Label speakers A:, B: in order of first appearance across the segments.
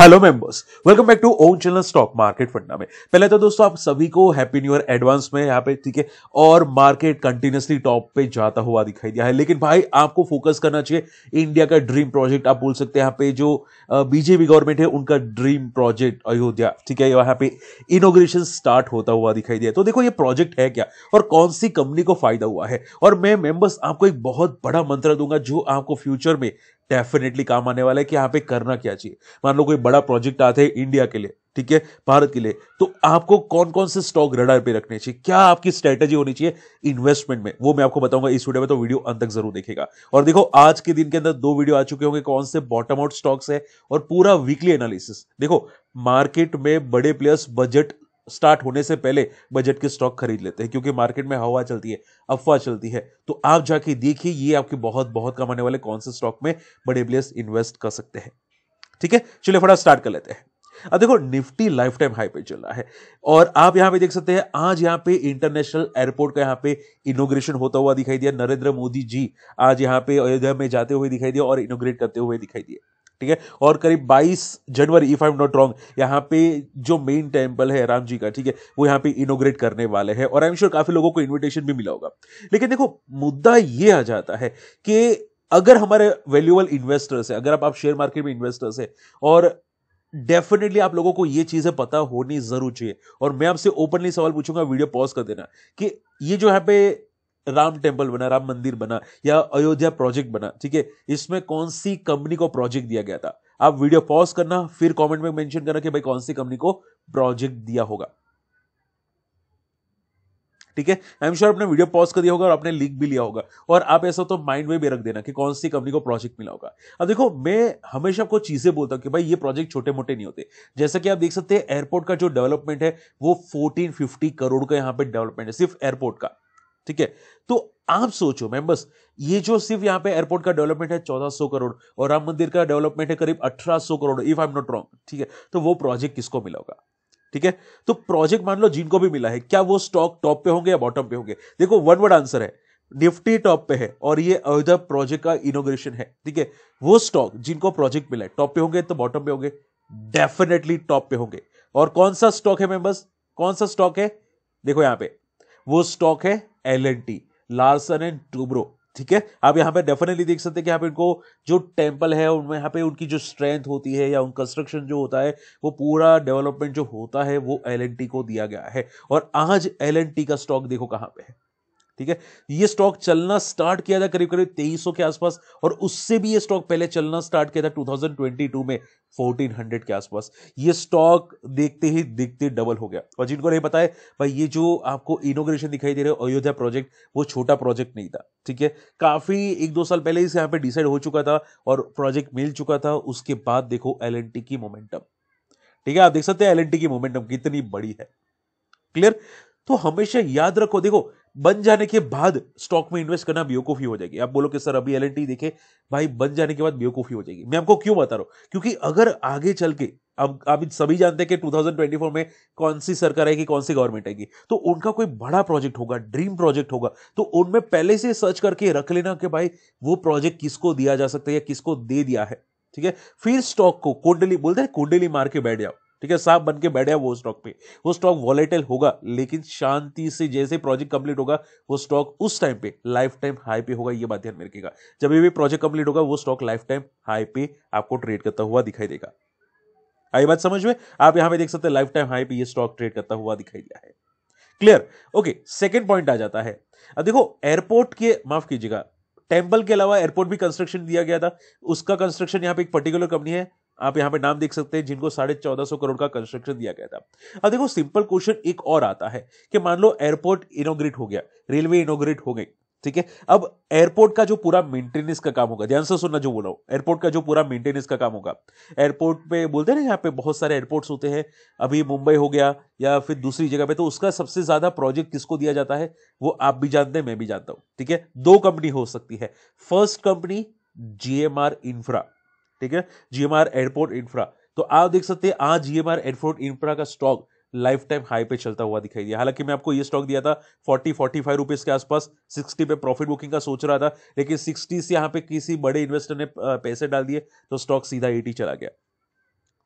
A: hello members welcome back to own channel stock market funda में पहले तो दोस्तों आप सभी को हैप्पी न्यू ईयर एडवांस में यहाँ पे ठीक है और मार्केट कंटिन्यूसली टॉप पे जाता हुआ दिखाई दिया है लेकिन भाई आपको फोकस करना चाहिए इंडिया का ड्रीम प्रोजेक्ट आप बोल सकते हैं यहाँ पे जो बीजेपी गवर्नमेंट है उनका ड्रीम प्रोजेक्ट अयोध्या ठीक है यहाँ पे इनोग्रेशन स्टार्ट होता हुआ दिखाई दिया तो देखो ये प्रोजेक्ट है क्या और कौन सी कंपनी को फायदा हुआ है और मैं मेंबर्स आपको एक बहुत बड़ा मंत्र दूंगा जो आपको फ्यूचर में डेफिनेटली काम आने वाला है कि यहाँ पे करना क्या चाहिए मान लो कोई बड़ा प्रोजेक्ट आता है इंडिया के लिए ठीक है भारत के लिए तो आपको कौन कौन से स्टॉक रडार पे रखने चाहिए क्या आपकी स्ट्रेटेजी होनी चाहिए इन्वेस्टमेंट में वो मैं आपको बताऊंगा इस वीडियो में तो वीडियो अंत तक जरूर देखेगा और देखो आज के दिन के अंदर दो वीडियो आ चुके होंगे कौन से बॉटम आउट स्टॉक्स है और पूरा वीकली एनालिसिस देखो मार्केट में बड़े प्लेयर्स बजट स्टार्ट होने से पहले बजट के स्टॉक खरीद लेते हैं क्योंकि मार्केट में हवा चलती है अफवाह चलती है तो आप जाके देखिए ये आपके बहुत बहुत कम आने वाले कौन से स्टॉक में बड़े प्लेयर्स इन्वेस्ट कर सकते हैं ठीक है चलिए फटा स्टार्ट कर लेते हैं अब देखो निफ्टी लाइफ टाइम हाई पे चल रहा है और आप यहां पे देख सकते हैं आज यहां पे इंटरनेशनल एयरपोर्ट का यहां पे इनोग्रेशन होता हुआ दिखाई दिया नरेंद्र मोदी जी आज यहां पे अयोध्या में जाते हुए दिखाई दिया और इनोग्रेट करते हुए दिखाई दिया ठीक है और करीब 22 जनवरी if I am not wrong यहाँ पे जो मेन टेम्पल है राम जी का ठीक है वो यहाँ पे इनोग्रेट करने वाले हैं और आई एम श्योर काफी लोगों को इन्विटेशन भी मिला होगा लेकिन देखो मुद्दा ये आ जाता है कि अगर हमारे वैल्यूएबल इन्वेस्टर्स है अगर आप, आप शेयर मार्केट में इन्वेस्टर्स है और डेफिनेटली आप लोगों को ये चीजें पता होनी जरूर चाहिए और मैं आपसे ओपनली सवाल पूछूंगा वीडियो पॉज कर देना कि ये जो यहाँ पे राम टेम्पल बना राम मंदिर बना या अयोध्या प्रोजेक्ट बना ठीक है इसमें कौन सी कंपनी को प्रोजेक्ट दिया गया था आप वीडियो पॉज करना फिर कमेंट में मेंशन करना कि भाई कौन सी कंपनी को प्रोजेक्ट दिया होगा ठीक है आई एम श्योर आपने वीडियो पॉज कर दिया होगा और आपने लिख भी लिया होगा और आप ऐसा तो माइंड में भी रख देना कि कौन सी कंपनी को प्रोजेक्ट मिला होगा अब देखो मैं हमेशा आपको चीजें बोलता हूँ कि भाई ये प्रोजेक्ट छोटे मोटे नहीं होते जैसा कि आप देख सकते हैं एयरपोर्ट का जो डेवलपमेंट है वो फोर्टीन फिफ्टी करोड़ का यहाँ पे डेवलपमेंट है सिर्फ एयरपोर्ट का ठीक है तो आप सोचो मेंबर्स ये जो सिर्फ यहाँ पे एयरपोर्ट का डेवलपमेंट है चौदह सौ करोड़ और राम मंदिर का डेवलपमेंट है करीब अठारह सौ crore if I am not wrong ठीक है तो वो प्रोजेक्ट किसको मिला होगा ठीक है तो प्रोजेक्ट मान लो जिनको भी मिला है क्या वो स्टॉक टॉप पे होंगे या बॉटम पे होंगे देखो वन वर्ड आंसर है निफ्टी टॉप पे है और ये अयोध्या प्रोजेक्ट का इनोग्रेशन है ठीक है वो स्टॉक जिनको प्रोजेक्ट मिला है टॉप पे होंगे तो बॉटम पे होंगे डेफिनेटली टॉप पे होंगे और कौन सा स्टॉक है मेंबर्स कौन सा स्टॉक है देखो यहां पे वो स्टॉक है L N T Larsen and Toubro ठीक है आप यहाँ पे डेफिनेटली देख सकते हैं कि यहाँ पे इनको जो टेम्पल है उनमें यहाँ पे उनकी जो स्ट्रेंथ होती है या उन कंस्ट्रक्शन जो होता है वो पूरा डेवलपमेंट जो होता है वो एल को दिया गया है और आज एल का स्टॉक देखो कहाँ पे है ठीक है ये स्टॉक चलना स्टार्ट किया था करीब करीब तेईस के आसपास और उससे भी ये स्टॉक पहले चलना स्टार्ट किया था 2022 में 1400 के आसपास ये स्टॉक देखते ही देखते डबल हो गया और जिनको नहीं पता है भाई ये जो आपको इनोग्रेशन दिखाई दे रहे है अयोध्या प्रोजेक्ट वो छोटा प्रोजेक्ट नहीं था ठीक है काफी एक दो साल पहले इस यहाँ पे डिसाइड हो चुका था और प्रोजेक्ट मिल चुका था उसके बाद देखो एल की मोमेंटम ठीक है आप देख सकते हैं एल की मोमेंटम कितनी बड़ी है क्लियर तो हमेशा याद रखो देखो बन जाने के बाद स्टॉक में इन्वेस्ट करना बेवकूफी हो जाएगी आप बोलो कि सर अभी एल एन देखे भाई बन जाने के बाद बेवकूफी हो जाएगी मैं आपको क्यों बता रहा हूं क्योंकि अगर आगे चल के अब आप सभी जानते हैं कि 2024 में कौन सी सरकार आएगी कौन सी गवर्नमेंट आएगी तो उनका कोई बड़ा प्रोजेक्ट होगा ड्रीम प्रोजेक्ट होगा तो उनमें पहले से सर्च करके रख लेना कि भाई वो प्रोजेक्ट किसको दिया जा सकता है या किसको दे दिया है ठीक है फिर स्टॉक को कुंडली बोलते हैं कुंडली मार के बैठ जाओ ठीक है साफ बन के बैठे वो स्टॉक पे वो स्टॉक वॉलेटल होगा लेकिन शांति से जैसे प्रोजेक्ट कंप्लीट होगा वो स्टॉक उस टाइम पे लाइफ टाइम हाई पे होगा ये बात ध्यान में रखेगा जब भी प्रोजेक्ट कंप्लीट होगा वो स्टॉक लाइफ टाइम हाई पे आपको ट्रेड करता हुआ दिखाई देगा आई बात समझ में आप यहां पे देख सकते हैं लाइफ टाइम हाई पे ये स्टॉक ट्रेड करता हुआ दिखाई दिया है क्लियर ओके सेकेंड पॉइंट आ जाता है अब देखो एयरपोर्ट के माफ कीजिएगा टेम्पल के अलावा एयरपोर्ट भी कंस्ट्रक्शन दिया गया था उसका कंस्ट्रक्शन यहाँ पे एक पर्टिकुलर कंपनी है आप यहाँ पे नाम देख सकते हैं जिनको साढ़े चौदह सौ करोड़ का कंस्ट्रक्शन दिया गया था अब देखो सिंपल क्वेश्चन एक और आता है कि मान लो एयरपोर्ट इनोग्रेट हो गया रेलवे इनोग्रेट हो गई ठीक है अब एयरपोर्ट का जो पूरा मेंटेनेंस का काम होगा ध्यान से सुनना जो बोला हूँ एयरपोर्ट का जो पूरा मेंटेनेंस का काम होगा एयरपोर्ट पे बोलते हैं ना यहाँ पे बहुत सारे एयरपोर्ट्स होते हैं अभी मुंबई हो गया या फिर दूसरी जगह पे तो उसका सबसे ज्यादा प्रोजेक्ट किसको दिया जाता है वो आप भी जानते हैं मैं भी जानता हूँ ठीक है दो कंपनी हो सकती है फर्स्ट कंपनी जीएमआर इंफ्रा ठीक है जीएमआर एयरपोर्ट इंफ्रा तो आप देख सकते हैं आज जीएमआर एयरपोर्ट इंफ्रा का स्टॉक लाइफ टाइम हाई पे चलता हुआ दिखाई दिया हालांकि मैं आपको ये स्टॉक दिया था 40 45 रुपीज के आसपास 60 पे प्रॉफिट बुकिंग का सोच रहा था लेकिन 60 से यहाँ पे किसी बड़े इन्वेस्टर ने पैसे डाल दिए तो स्टॉक सीधा 80 चला गया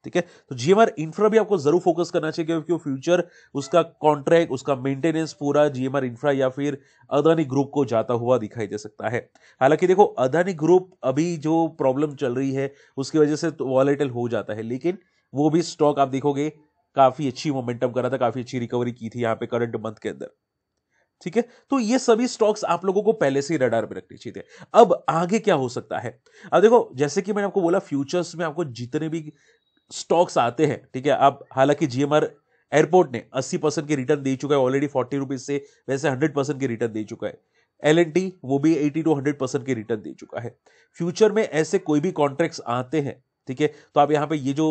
A: ठीक है तो जीएमआर इंफ्रा भी आपको जरूर फोकस करना चाहिए क्योंकि वो फ्यूचर उसका कॉन्ट्रैक्ट उसका मेंटेनेंस पूरा जीएमआर इंफ्रा या फिर अदानी ग्रुप को जाता हुआ दिखाई दे सकता है हालांकि देखो अदानी ग्रुप अभी जो प्रॉब्लम चल रही है उसकी वजह से तो वॉलेटल हो जाता है लेकिन वो भी स्टॉक आप देखोगे काफी अच्छी मोमेंटम करा था काफी अच्छी रिकवरी की थी यहाँ पे करंट मंथ के अंदर ठीक है तो ये सभी स्टॉक्स आप लोगों को पहले से ही रडार में रखने चाहिए अब आगे क्या हो सकता है अब देखो जैसे कि मैंने आपको बोला फ्यूचर्स में आपको जितने भी स्टॉक्स आते हैं ठीक है अब हालांकि जीएमआर एयरपोर्ट ने 80 परसेंट की रिटर्न दे चुका है ऑलरेडी फोर्टी रुपीज से वैसे 100 परसेंट की रिटर्न दे चुका है एल वो भी 80 टू 100 परसेंट की रिटर्न दे चुका है फ्यूचर में ऐसे कोई भी कॉन्ट्रैक्ट्स आते हैं ठीक है तो आप यहाँ पे ये जो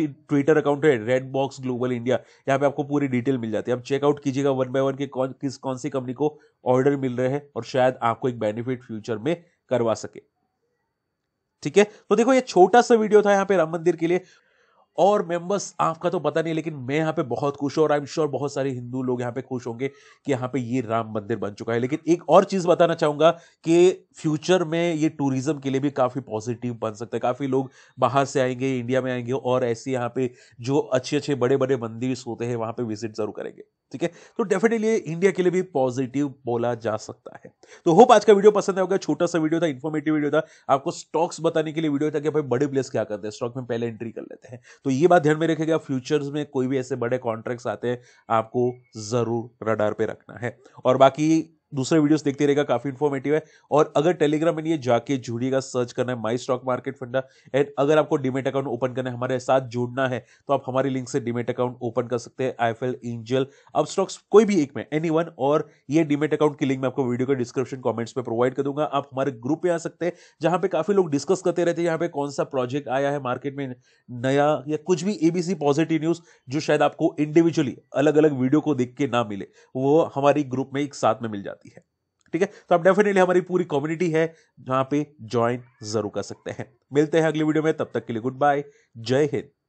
A: ट्विटर अकाउंट है रेड बॉक्स ग्लोबल इंडिया यहाँ पे आपको पूरी डिटेल मिल जाती है आप चेकआउट कीजिएगा वन बाय वन के कौन किस कौन सी कंपनी को ऑर्डर मिल रहे हैं और शायद आपको एक बेनिफिट फ्यूचर में करवा सके ठीक है तो देखो ये छोटा सा वीडियो था यहाँ पे राम मंदिर के लिए और मेंबर्स आपका तो पता नहीं लेकिन मैं यहाँ पे बहुत खुश हूँ और आई एम श्योर बहुत सारे हिंदू लोग यहाँ पे खुश होंगे कि यहाँ पे ये राम मंदिर बन चुका है लेकिन एक और चीज़ बताना चाहूँगा कि फ्यूचर में ये टूरिज्म के लिए भी काफ़ी पॉजिटिव बन सकता है काफ़ी लोग बाहर से आएंगे इंडिया में आएंगे और ऐसे यहाँ पे जो अच्छे अच्छे बड़े बड़े मंदिर होते हैं वहाँ पर विजिट ज़रूर करेंगे ठीक है तो डेफिनेटली इंडिया के लिए भी पॉजिटिव बोला जा सकता है तो होप आज का वीडियो पसंद आएगा छोटा सा वीडियो था इन्फॉर्मेटिव वीडियो था आपको स्टॉक्स बताने के लिए वीडियो था कि भाई बड़े प्लेस क्या करते हैं स्टॉक में पहले एंट्री कर लेते हैं तो तो ये बात ध्यान में रखेगा फ्यूचर्स में कोई भी ऐसे बड़े कॉन्ट्रैक्ट्स आते हैं आपको ज़रूर रडार पे रखना है और बाकी दूसरे वीडियोस देखते रहेगा काफी इन्फॉर्मेटिव है और अगर टेलीग्राम में ये जाके जुड़िएगा सर्च करना है my stock market funda and अगर आपको डिमेट अकाउंट ओपन करना है हमारे साथ जुड़ना है तो आप हमारे लिंक से डिमेट अकाउंट ओपन कर सकते हैं आई एल एंजल अब स्टॉक्स कोई भी एक में एनी वन और ये डिमेट अकाउंट की लिंक मैं आपको वीडियो के डिस्क्रिप्शन कॉमेंट्स में प्रोवाइड कर दूंगा आप हमारे ग्रुप में आ सकते हैं जहां पे काफी लोग डिस्कस करते रहते हैं यहाँ पे कौन सा प्रोजेक्ट आया है मार्केट में नया या कुछ भी एबीसी पॉजिटिव न्यूज जो शायद आपको इंडिविजुअली अलग अलग वीडियो को देख के ना मिले वो हमारी ग्रुप में एक साथ में मिल जाता जाती है ठीक है तो आप डेफिनेटली हमारी पूरी कम्युनिटी है जहां पे ज्वाइन जरूर कर सकते हैं मिलते हैं अगली वीडियो में तब तक के लिए गुड बाय जय हिंद